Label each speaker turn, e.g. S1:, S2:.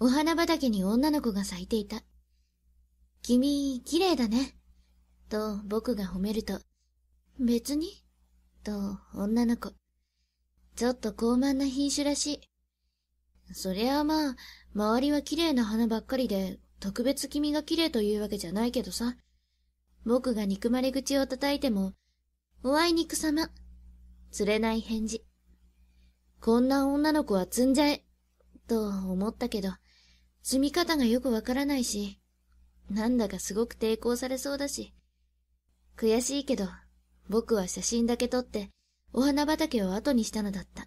S1: お花畑に女の子が咲いていた。君、綺麗だね。と僕が褒めると、別にと女の子。ちょっと高慢な品種らしい。そりゃあまあ、周りは綺麗な花ばっかりで、特別君が綺麗というわけじゃないけどさ。僕が憎まれ口を叩いても、おあいにくさま。釣れない返事。こんな女の子は積んじゃえ。と思ったけど、積み方がよくわからないし、なんだかすごく抵抗されそうだし。悔しいけど、僕は写真だけ撮って、お花畑を後にしたのだった。